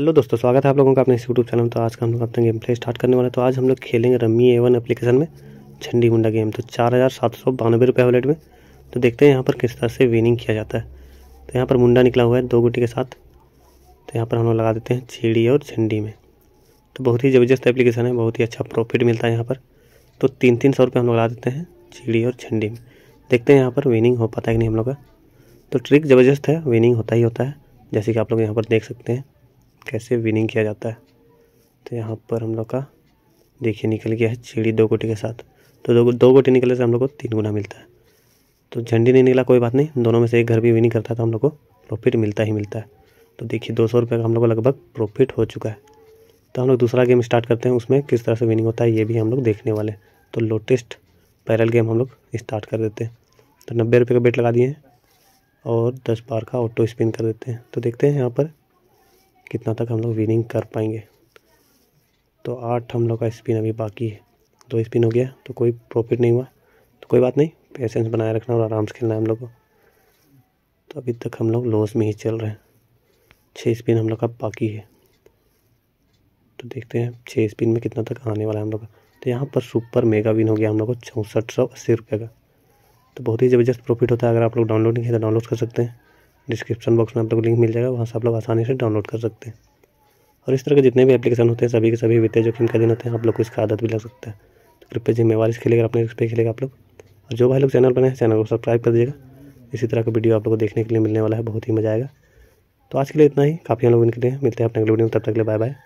hello दोस्तों स्वागत है आप लोगों का अपने यूट्यूब चैनल में तो आज का हम लोग अपना गेम प्ले स्टार्ट करने वाले तो आज हम लोग खेलेंगे रमी एवन एप्लीकेशन में झंडी मुंडा गेम तो चार हज़ार सात सौ बानवे रुपये वॉलेट में तो देखते हैं यहाँ पर किस तरह से विनिंग किया जाता है तो यहाँ पर मुंडा निकला हुआ है दो गुटी के साथ तो यहाँ पर हम लोग लगा देते हैं छीड़ी और झंडी में तो बहुत ही ज़बरदस्त एप्लीकेशन है बहुत ही अच्छा प्रॉफिट मिलता है यहाँ पर तो तीन तीन सौ रुपये हम लोग लगा देते हैं छीड़ी और झंडी में देखते हैं यहाँ पर विनिंग हो पाता है कि नहीं हम लोग का तो ट्रिक ज़बरदस्त है विनिंग होता ही होता है जैसे कि आप लोग यहाँ पर देख सकते हैं कैसे विनिंग किया जाता है तो यहाँ पर हम लोग का देखिए निकल गया है चिड़ी दो गोटी के साथ तो दो दो गोटी निकलने से हम लोग को तीन गुना मिलता है तो झंडी नहीं निकला कोई बात नहीं दोनों में से एक घर भी विनिंग करता है तो हम लोग को प्रॉफिट मिलता ही मिलता है तो देखिए दो सौ रुपये का हम लोग को लगभग प्रॉफिट हो चुका है तो हम लोग दूसरा गेम स्टार्ट करते हैं उसमें किस तरह से विनिंग होता है ये भी हम लोग देखने वाले हैं तो लोटेस्ट पैरल गेम हम लोग स्टार्ट कर देते हैं तो नब्बे रुपये का बेट लगा दिए हैं और दस बार का ऑटो स्पिन कर देते हैं तो देखते हैं यहाँ पर कितना तक हम लोग विनिंग कर पाएंगे तो आठ हम लोग का स्पिन अभी बाकी है दो स्पिन हो गया तो कोई प्रॉफिट नहीं हुआ तो कोई बात नहीं पेशेंस बनाए रखना और आराम से खेलना है हम लोग को तो अभी तक हम लोग लॉस में ही चल रहे हैं छः स्पिन हम लोग का बाकी है तो देखते हैं छः स्पिन में कितना तक आने वाला है हम लोग का तो यहाँ पर सुपर मेगा विन हो गया हम लोग को चौंसठ सौ अस्सी रुपये का तो बहुत ही ज़बरदस्त प्रॉफिट होता है अगर आप लोग डाउनलोड नहीं किया तो डाउनलोड कर सकते हैं डिस्क्रिप्शन बॉक्स में आप लोग को लिंक मिल जाएगा वहाँ से आप लोग आसानी से डाउनलोड कर सकते हैं और इस तरह के जितने भी एप्लीकेशन होते हैं सभी के सभी वित्तीय जोखिम का दिन होते हैं आप लोग को इसका आदत भी लग सकता है तो कृपया जिम्मेवार इसके खेलेगा अपने रिस्क पे खेलेगा आप लोग और जो भाई लोग चैनल पर हैं चैनल को सब्सक्राइब कर दीजिएगा इसी तरह का वीडियो आप लोग को देखने के लिए मिलने वाला है बहुत ही मज़ा आएगा तो आज के लिए इतना ही काफ़ी हम लोग इनके लिए मिलते हैं अपने अगले वीडियो में तब तक के लिए बाय बाय